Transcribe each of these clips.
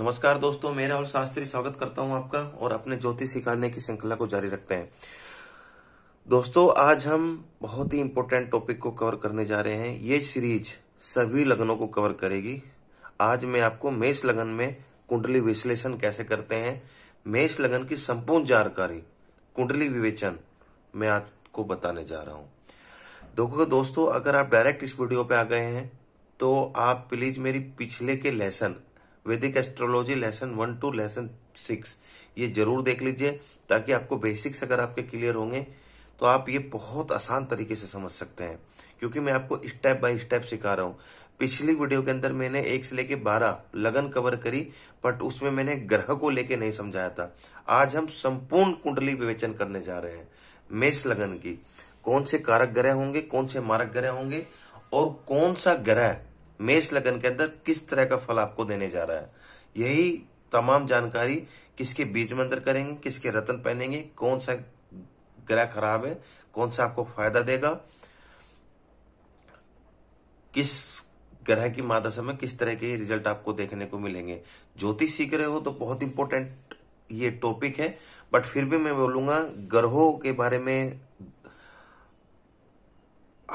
नमस्कार दोस्तों मैं राहुल शास्त्री स्वागत करता हूं आपका और अपने ज्योतिष सिखाने की श्रृंखला को जारी रखते हैं दोस्तों आज हम बहुत ही इम्पोर्टेंट टॉपिक को कवर करने जा रहे हैं ये सीरीज सभी लगनों को कवर करेगी आज मैं आपको मेष लगन में कुंडली विश्लेषण कैसे करते हैं मेष लगन की संपूर्ण जानकारी कुंडली विवेचन मैं आपको बताने जा रहा हूँ देखो दोस्तों अगर आप डायरेक्ट इस वीडियो पे आ गए हैं तो आप प्लीज मेरी पिछले के lesson Vedic astrology lesson one two lesson six ये जरूर देख लीजिए ताकि आपको बेसिक्स अगर आपके क्लियर होंगे तो आप ये बहुत आसान तरीके से समझ सकते हैं क्योंकि मैं आपको स्टेप बाय स्टेप सिखा रहा हूँ पिछली वीडियो के अंदर मैंने एक से लेके बारह लगन कवर करी बट उसमें मैंने ग्रह को लेके नहीं समझाया था आज हम संपूर्ण कुंडली विवेचन करने जा रहे हैं मेष लगन की कौन से कारक ग्रह होंगे कौन से मारक ग्रह होंगे और कौन सा ग्रह मेष लगन के अंदर किस तरह का फल आपको देने जा रहा है यही तमाम जानकारी किसके बीज मंत्र करेंगे किसके रतन पहनेंगे कौन सा ग्रह खराब है कौन सा आपको फायदा देगा किस ग्रह की मादा समय किस तरह के रिजल्ट आपको देखने को मिलेंगे ज्योतिष सीख रहे हो तो बहुत इंपॉर्टेंट ये टॉपिक है बट फिर भी मैं बोलूंगा ग्रहों के बारे में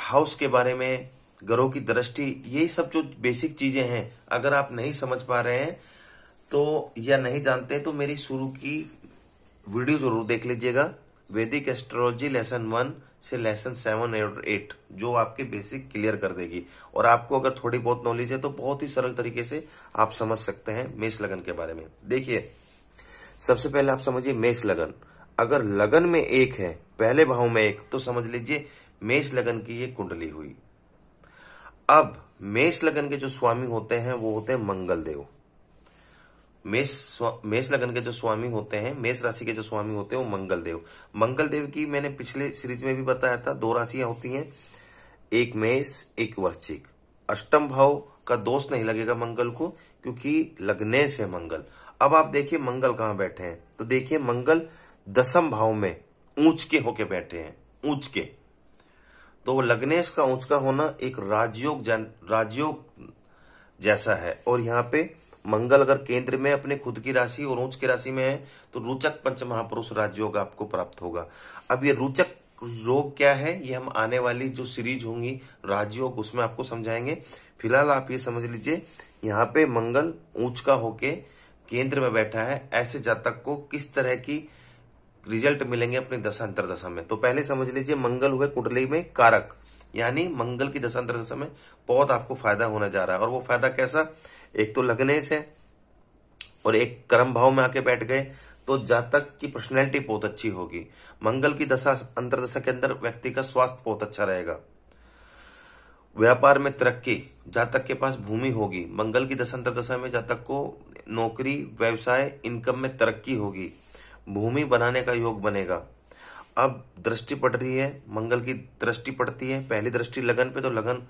हाउस के बारे में ग्रहों की दृष्टि यही सब जो बेसिक चीजें हैं अगर आप नहीं समझ पा रहे हैं तो या नहीं जानते तो मेरी शुरू की वीडियो जरूर देख लीजिएगा वैदिक एस्ट्रोलॉजी लेसन वन से लेसन सेवन और एट जो आपके बेसिक क्लियर कर देगी और आपको अगर थोड़ी बहुत नॉलेज है तो बहुत ही सरल तरीके से आप समझ सकते हैं मेष लगन के बारे में देखिए सबसे पहले आप समझिए मेष लगन अगर लगन में एक है पहले भाव में एक तो समझ लीजिए मेष लगन की ये कुंडली हुई अब मेष लगन के जो स्वामी होते हैं वो होते हैं मंगल देव मेष मेष लगन के जो स्वामी होते हैं मेष राशि के जो स्वामी होते हैं वो मंगल देव मंगल देव की मैंने पिछले सीरीज में भी बताया था दो राशियां होती हैं एक मेष एक वर्षिक अष्टम भाव का दोष नहीं लगेगा मंगल को क्योंकि लगने से मंगल अब आप देखिए मंगल कहां बैठे हैं तो देखिए मंगल दसम भाव में ऊंच के होके बैठे हैं ऊंच के तो लग्नेश का ऊंच का होना एक राजयोग राजयोग जैसा है और यहाँ पे मंगल अगर केंद्र में अपने खुद की राशि और ऊंच की राशि में है तो रुचक पंच महापुरुष राजयोग आपको प्राप्त होगा अब ये रुचक रोग क्या है ये हम आने वाली जो सीरीज होंगी राजयोग उसमें आपको समझाएंगे फिलहाल आप ये समझ लीजिए यहाँ पे मंगल ऊंच का होके केंद्र में बैठा है ऐसे जातक को किस तरह की रिजल्ट मिलेंगे अपनी दशा अंतरदशा में तो पहले समझ लीजिए मंगल हुए कुंडली में कारक यानी मंगल की दशा अंतरदशा में बहुत आपको फायदा होने जा रहा है और वो फायदा कैसा एक तो लगने से और एक कर्म भाव में आके बैठ गए तो जातक की पर्सनैलिटी बहुत अच्छी होगी मंगल की दशा अंतरदशा के अंदर व्यक्ति का स्वास्थ्य बहुत अच्छा रहेगा व्यापार में तरक्की जातक के पास भूमि होगी मंगल की दशा अंतरदशा में जातक को नौकरी व्यवसाय इनकम में तरक्की होगी भूमि बनाने का योग बनेगा अब दृष्टि पड़ रही है मंगल की दृष्टि पड़ती है पहली दृष्टि लगन पे तो लगन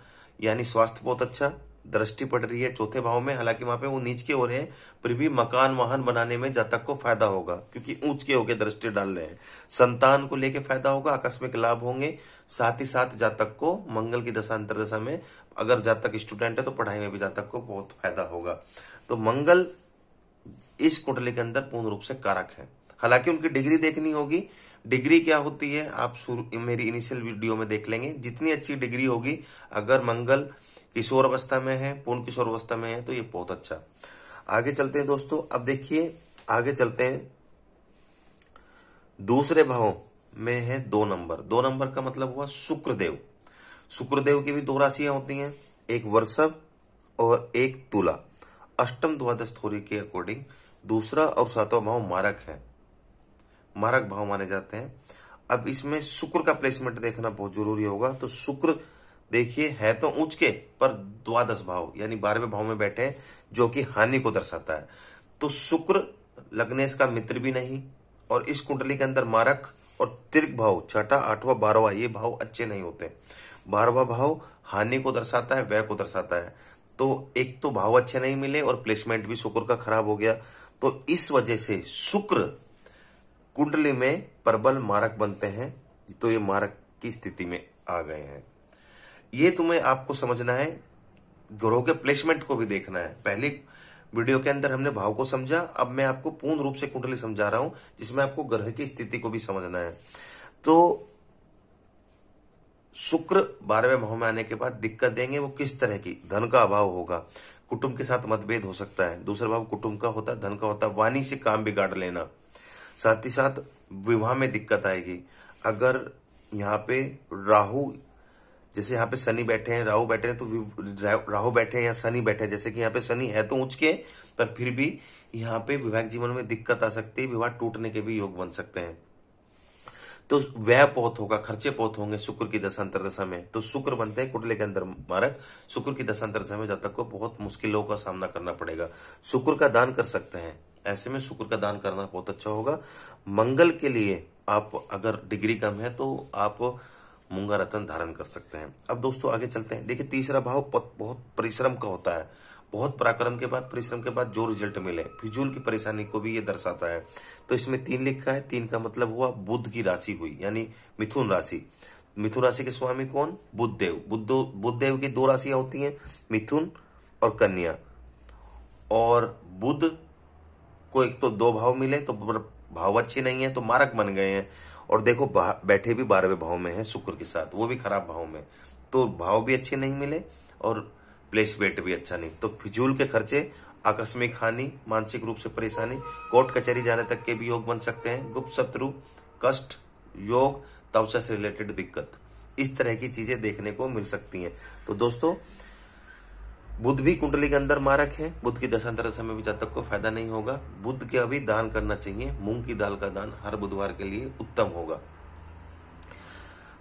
यानी स्वास्थ्य बहुत अच्छा दृष्टि पड़ रही है चौथे भाव में हालांकि वहां पे वो नीच के हो रहे हैं फिर भी मकान वाहन बनाने में जातक को फायदा होगा क्योंकि ऊंच के होके दृष्टि डाल रहे हैं संतान को लेके फायदा होगा आकस्मिक लाभ होंगे साथ ही साथ जातक को मंगल की दशा अंतर दशा में अगर जातक स्टूडेंट है तो पढ़ाई में भी जातक को बहुत फायदा होगा तो मंगल इस कुंडली के अंदर पूर्ण रूप से कारक है हालांकि उनकी डिग्री देखनी होगी डिग्री क्या होती है आप मेरी इनिशियल वीडियो में देख लेंगे जितनी अच्छी डिग्री होगी अगर मंगल किशोर अवस्था में है पूर्ण किशोर अवस्था में है तो ये बहुत अच्छा आगे चलते हैं दोस्तों अब देखिए आगे चलते हैं दूसरे भाव में है दो नंबर दो नंबर का मतलब हुआ शुक्रदेव शुक्रदेव की भी दो राशियां होती हैं एक वर्षभ और एक तुला अष्टम द्वादश थोरी के अकॉर्डिंग दूसरा और सातवां भाव मारक है मारक भाव माने जाते हैं अब इसमें शुक्र का प्लेसमेंट देखना बहुत जरूरी होगा तो शुक्र देखिए है तो ऊंच के पर द्वादश भाव यानी बारहवें भाव में बैठे हैं जो कि हानि को दर्शाता है तो शुक्र लग्नेश का मित्र भी नहीं और इस कुंडली के अंदर मारक और तिर भाव छठा आठवा बारहवा ये भाव अच्छे नहीं होते बारहवा भाव हानि को दर्शाता है व्यय को दर्शाता है तो एक तो भाव अच्छे नहीं मिले और प्लेसमेंट भी शुक्र का खराब हो गया तो इस वजह से शुक्र कुंडली में प्रबल मारक बनते हैं तो ये मारक की स्थिति में आ गए हैं ये तुम्हें आपको समझना है ग्रहों के प्लेसमेंट को भी देखना है पहले वीडियो के अंदर हमने भाव को समझा अब मैं आपको पूर्ण रूप से कुंडली समझा रहा हूं जिसमें आपको ग्रह की स्थिति को भी समझना है तो शुक्र बारहवें भाव में आने के बाद दिक्कत देंगे वो किस तरह की धन का अभाव होगा कुटुंब के साथ मतभेद हो सकता है दूसरा भाव कुटुंब का होता है धन का होता है वाणी से काम बिगाड़ लेना साथ ही साथ विवाह में दिक्कत आएगी अगर यहाँ पे राहु जैसे यहाँ पे शनि बैठे हैं राहु बैठे हैं तो राहु बैठे हैं या शनि बैठे हैं जैसे कि यहाँ पे शनि है तो ऊंच के पर फिर भी यहाँ पे विवाह जीवन में दिक्कत आ सकती है विवाह टूटने के भी योग बन सकते हैं तो व्यय पौध होगा खर्चे पौध होंगे शुक्र की दशांतर दशा में तो शुक्र बनते हैं कुटले के अंदर मारक शुक्र की दशांतर दशा में जातक को बहुत मुश्किलों का सामना करना पड़ेगा शुक्र का दान कर सकते हैं ऐसे में शुक्र का दान करना बहुत अच्छा होगा मंगल के लिए आप अगर डिग्री कम है तो आप मुंगा रतन धारण कर सकते हैं अब दोस्तों आगे चलते हैं देखिए तीसरा भाव बहुत परिश्रम का होता है बहुत पराक्रम के बाद परिश्रम के बाद जो रिजल्ट मिले फिजूल की परेशानी को भी ये दर्शाता है तो इसमें तीन लिखा है तीन का मतलब हुआ बुद्ध की राशि हुई यानी मिथुन राशि मिथुन राशि के स्वामी कौन बुद्धदेव बुद्धो बुद्धदेव की दो राशियां होती हैं मिथुन और कन्या और बुद्ध आपको एक तो दो भाव मिले तो भाव अच्छे नहीं है तो मारक बन गए हैं और देखो बैठे भी बारहवें भाव में है शुक्र के साथ वो भी खराब भाव में तो भाव भी अच्छे नहीं मिले और प्लेसमेंट भी अच्छा नहीं तो फिजूल के खर्चे आकस्मिक हानि मानसिक रूप से परेशानी कोर्ट कचहरी जाने तक के भी योग बन सकते हैं गुप्त शत्रु कष्ट योग तवसा से रिलेटेड दिक्कत इस तरह की चीजें देखने को मिल सकती हैं तो दोस्तों बुद्ध भी कुंडली के अंदर मारक है बुद्ध की दशांतर दशा में भी जातक को फायदा नहीं होगा बुद्ध के अभी दान करना चाहिए मूंग की दाल का दान हर बुधवार के लिए उत्तम होगा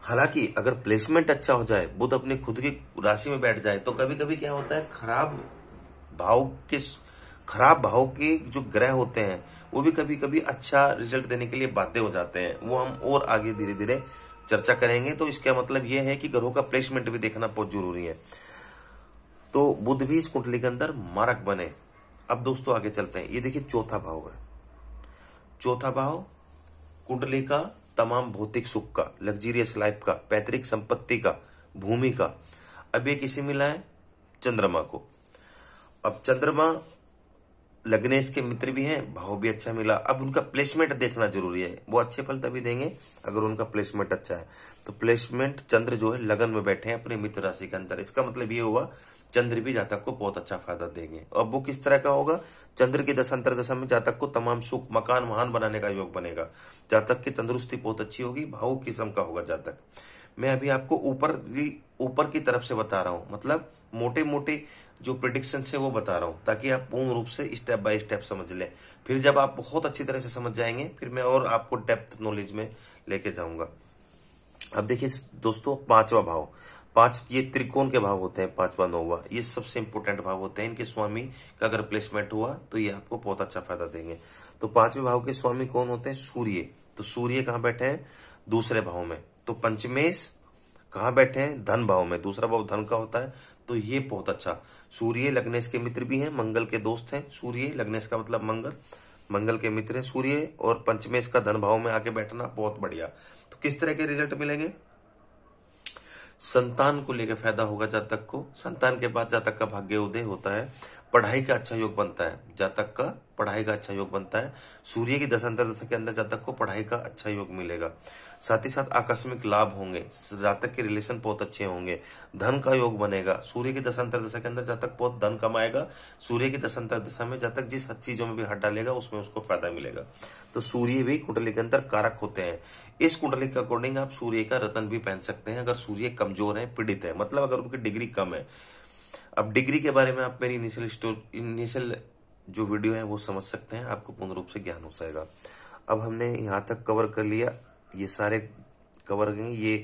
हालांकि अगर प्लेसमेंट अच्छा हो जाए बुद्ध अपने खुद की राशि में बैठ जाए तो कभी कभी क्या होता है खराब भाव के खराब भाव के जो ग्रह होते हैं वो भी कभी कभी अच्छा रिजल्ट देने के लिए बाध्य हो जाते हैं वो हम और आगे धीरे धीरे चर्चा करेंगे तो इसका मतलब यह है कि ग्रहों का प्लेसमेंट भी देखना बहुत जरूरी है तो बुद्ध भी इस कुंडली के अंदर मारक बने अब दोस्तों आगे चलते हैं ये देखिए चौथा भाव है चौथा भाव कुंडली का तमाम भौतिक सुख का लग्जीरियस लाइफ का पैतृक संपत्ति का भूमि का अब ये किसी मिला है चंद्रमा को अब चंद्रमा लग्नेश के मित्र भी हैं भाव भी अच्छा मिला अब उनका प्लेसमेंट देखना जरूरी है वो अच्छे फल तभी देंगे अगर उनका प्लेसमेंट अच्छा है तो प्लेसमेंट चंद्र जो है लगन में बैठे हैं अपने मित्र राशि के अंदर इसका मतलब ये हुआ चंद्र भी जातक को बहुत अच्छा फायदा देंगे अब वो किस तरह का होगा चंद्र की दशांतर दशा में जातक को तमाम सुख मकान महान बनाने का योग बनेगा जातक की तंदुरुस्ती बहुत अच्छी होगी भावुक किस्म का होगा जातक मैं अभी आपको ऊपर ऊपर की तरफ से बता रहा हूँ मतलब मोटे मोटे जो प्रिडिक्शन है वो बता रहा हूँ ताकि आप पूर्ण रूप से स्टेप बाय स्टेप समझ लें फिर जब आप बहुत अच्छी तरह से समझ जाएंगे फिर मैं और आपको डेप्थ नॉलेज में लेके जाऊंगा अब देखिए दोस्तों पांचवा भाव पांच ये त्रिकोण के भाव होते हैं पांचवा नौवा ये सबसे इंपोर्टेंट भाव होते हैं इनके स्वामी का अगर प्लेसमेंट हुआ तो ये आपको बहुत अच्छा फायदा देंगे तो पांचवें भाव के स्वामी कौन होते हैं सूर्य तो सूर्य कहाँ बैठे हैं दूसरे भाव में तो पंचमेश कहा बैठे हैं धन भाव में दूसरा भाव धन का होता है तो ये बहुत अच्छा सूर्य लग्नेश के मित्र भी हैं मंगल के दोस्त हैं सूर्य लग्नेश का मतलब मंगल मंगल के मित्र हैं सूर्य और पंचमेश का धन भाव में आके बैठना बहुत बढ़िया तो किस तरह के रिजल्ट मिलेंगे संतान को लेकर फायदा होगा जातक को संतान के बाद जातक का भाग्य उदय होता है पढ़ाई का अच्छा योग बनता है जातक का पढ़ाई का अच्छा योग बनता है सूर्य की दशांतर दशा के अंदर जातक को पढ़ाई का अच्छा योग मिलेगा साथ ही साथ आकस्मिक लाभ होंगे जातक के रिलेशन बहुत अच्छे होंगे धन का योग बनेगा सूर्य की दशांतर दशा के अंदर जातक बहुत धन कमाएगा सूर्य की दशांतर दशा में जातक जिस चीजों में भी हट डालेगा उसमें उसको फायदा मिलेगा तो सूर्य भी कुंडली के अंदर कारक होते हैं इस कुंडली के अकॉर्डिंग आप सूर्य का रतन भी पहन सकते हैं अगर सूर्य कमजोर है पीड़ित है मतलब अगर उनकी डिग्री कम है अब डिग्री के बारे में आप मेरी इनिशियल इनिशियल जो वीडियो है वो समझ सकते हैं आपको पूर्ण रूप से ज्ञान हो जाएगा अब हमने यहाँ तक कवर कर लिया ये सारे कवर गए ये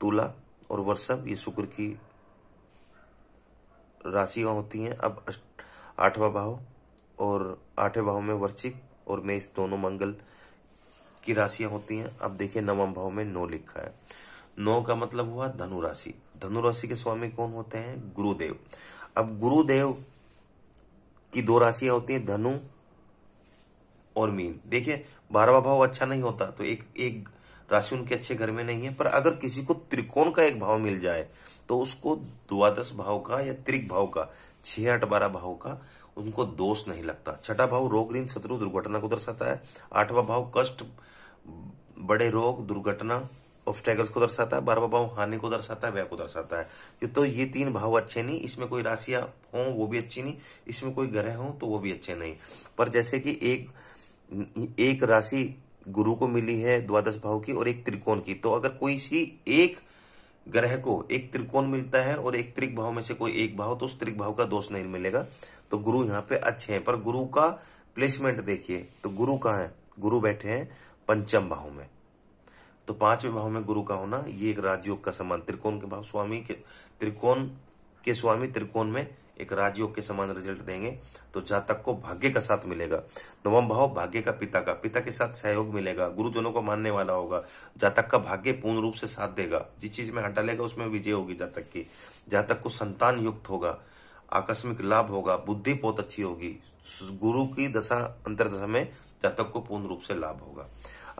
तुला और वर्षभ ये शुक्र की राशियां होती हैं अब आठवा भाव और आठवें भाव में वर्षिक और मेष दोनों मंगल की राशियां होती हैं अब देखिए नवम भाव में नौ लिखा है नौ का मतलब हुआ धनु राशि धनु राशि के स्वामी कौन होते हैं गुरुदेव अब गुरुदेव की दो राशियां होती हैं धनु और मीन देखिए बारहवा भाव अच्छा नहीं होता तो एक एक राशि उनके अच्छे घर में नहीं है पर अगर किसी को त्रिकोण का एक भाव मिल जाए तो उसको द्वादश भाव का या त्रिक भाव का छह आठ बारह भाव का उनको दोष नहीं लगता छठा भाव रोग ऋण शत्रु दुर्घटना को दर्शाता है आठवां भाव कष्ट बड़े रोग दुर्घटना ऑब्स्टेकल्स को दर्शाता है बारवा भाव हानि को दर्शाता है व्यय को दर्शाता है तो ये तीन भाव अच्छे नहीं इसमें कोई राशियां हो वो भी अच्छी नहीं इसमें कोई ग्रह हो तो वो भी अच्छे नहीं पर जैसे कि एक एक राशि गुरु को मिली है द्वादश भाव की और एक त्रिकोण की तो अगर कोई सी एक ग्रह को एक त्रिकोण मिलता है और एक त्रिक भाव में से कोई एक भाव तो उस त्रिक भाव का दोष नहीं मिलेगा तो गुरु यहाँ पे अच्छे हैं पर गुरु का प्लेसमेंट देखिए तो गुरु कहाँ है गुरु बैठे हैं पंचम भाव में तो पांचवें भाव में गुरु का होना ये एक राजयोग का समान त्रिकोण के भाव स्वामी के त्रिकोण के स्वामी त्रिकोण में एक राजयोग के समान रिजल्ट देंगे तो जातक को भाग्य का साथ मिलेगा नवम भाव भाग्य का पिता का पिता के साथ सहयोग मिलेगा गुरुजनों को मानने वाला होगा जातक का भाग्य पूर्ण रूप से साथ देगा जिस चीज में हटा लेगा उसमें विजय होगी जातक की जातक को संतान युक्त होगा आकस्मिक लाभ होगा बुद्धि बहुत अच्छी होगी गुरु की दशा अंतर दशा में जातक को पूर्ण रूप से लाभ होगा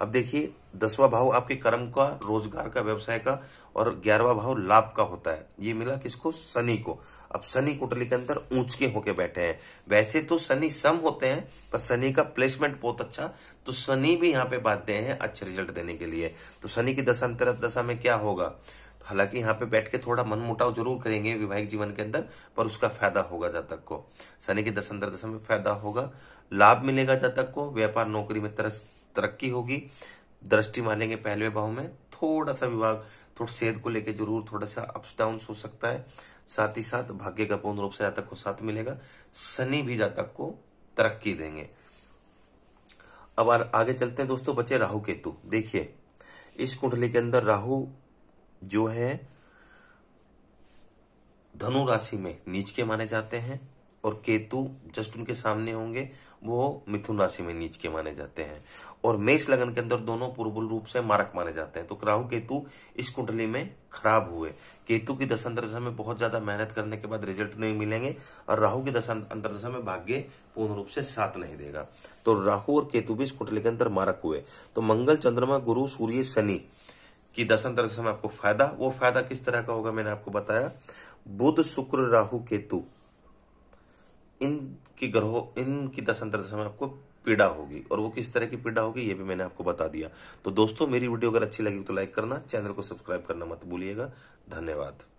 अब देखिए दसवा भाव आपके कर्म का रोजगार का व्यवसाय का और ग्यारहवा भाव लाभ का होता है ये मिला किसको शनि को अब शनि कुटली के अंदर ऊंच के होके बैठे हैं वैसे तो शनि सम होते हैं पर शनि का प्लेसमेंट बहुत अच्छा तो शनि भी यहाँ पे दे हैं अच्छे रिजल्ट देने के लिए तो शनि की दशांतर दशा में क्या होगा हालांकि यहाँ पे बैठ के थोड़ा मन मुटाव जरूर करेंगे वैवाहिक जीवन के अंदर पर उसका फायदा होगा जातक को शनि के दस अंदर में फायदा होगा लाभ मिलेगा जातक को व्यापार नौकरी में तरक्की होगी दृष्टि मानेंगे पहले भाव में थोड़ा सा विभाग थोड़ा सेहत को लेकर जरूर थोड़ा सा अप्स डाउन हो सकता है साथ ही साथ भाग्य का पूर्ण रूप से जातक को साथ मिलेगा शनि भी जातक को तरक्की देंगे अब आगे चलते हैं दोस्तों बचे राहु केतु देखिए इस कुंडली के अंदर राहु जो है धनु राशि में नीच के माने जाते हैं और केतु जस्ट उनके सामने होंगे वो मिथुन राशि में नीच के माने जाते हैं और मेष लगन के अंदर दोनों पूर्व रूप से मारक माने जाते हैं तो राहु केतु इस कुंडली में खराब हुए केतु की दशा दशा में बहुत ज्यादा मेहनत करने के बाद रिजल्ट नहीं मिलेंगे और राहु की दशा अंतरदशा में भाग्य पूर्ण रूप से साथ नहीं देगा तो राहु और केतु भी इस कुंडली के अंदर मारक हुए तो मंगल चंद्रमा गुरु सूर्य शनि कि दशम दशम में आपको फायदा वो फायदा किस तरह का होगा मैंने आपको बताया बुध शुक्र राहु केतु इनकी ग्रहों इनकी दशम दशम में आपको पीड़ा होगी और वो किस तरह की पीड़ा होगी ये भी मैंने आपको बता दिया तो दोस्तों मेरी वीडियो अगर अच्छी लगी तो लाइक करना चैनल को सब्सक्राइब करना मत भूलिएगा धन्यवाद